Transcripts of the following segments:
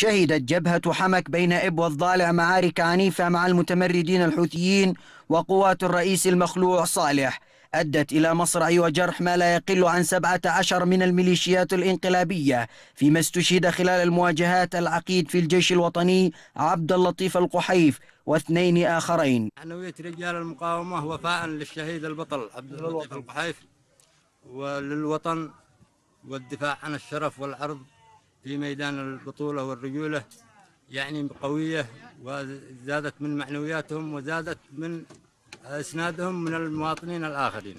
شهدت جبهة حمك بين إب والضالع معارك عنيفة مع المتمردين الحوثيين وقوات الرئيس المخلوع صالح أدت إلى مصرع وجرح ما لا يقل عن 17 من الميليشيات الإنقلابية فيما استشهد خلال المواجهات العقيد في الجيش الوطني عبد اللطيف القحيف واثنين آخرين نوية رجال المقاومة وفاء للشهيد البطل عبد اللطيف القحيف وللوطن والدفاع عن الشرف والعرض في ميدان البطولة والرجولة يعني قوية وزادت من معنوياتهم وزادت من إسنادهم من المواطنين الآخرين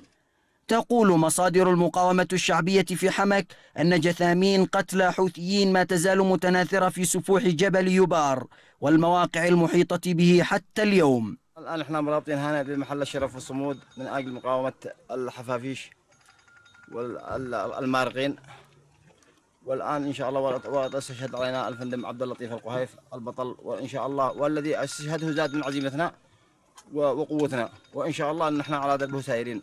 تقول مصادر المقاومة الشعبية في حمك أن جثامين قتلى حوثيين ما تزال متناثرة في سفوح جبل يبار والمواقع المحيطة به حتى اليوم الآن احنا مرابطين هنا بمحل الشرف والصمود من أجل مقاومة الحفافيش والمارقين والان ان شاء الله وتستشهد علينا الفندم عبد اللطيف القهيف البطل وان شاء الله والذي استشهده زاد من عزيمتنا وقوتنا وان شاء الله ان احنا على دربه سائرين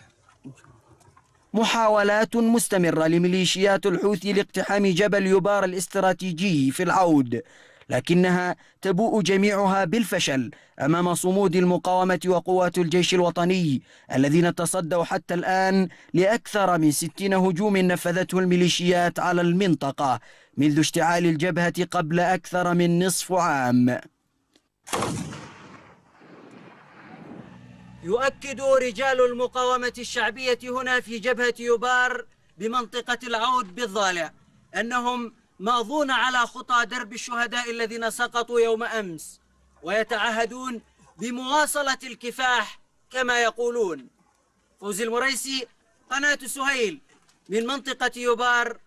محاولات مستمرة لميليشيات الحوثي لاقتحام جبل يبار الاستراتيجي في العود لكنها تبوء جميعها بالفشل أمام صمود المقاومة وقوات الجيش الوطني الذين تصدوا حتى الآن لأكثر من ستين هجوم نفذته الميليشيات على المنطقة منذ اشتعال الجبهة قبل أكثر من نصف عام يؤكد رجال المقاومة الشعبية هنا في جبهة يبار بمنطقة العود بالضالع أنهم ماضون على خطى درب الشهداء الذين سقطوا يوم أمس ويتعهدون بمواصلة الكفاح كما يقولون فوزي المريسي قناة سهيل من منطقة يبار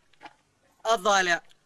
الضالع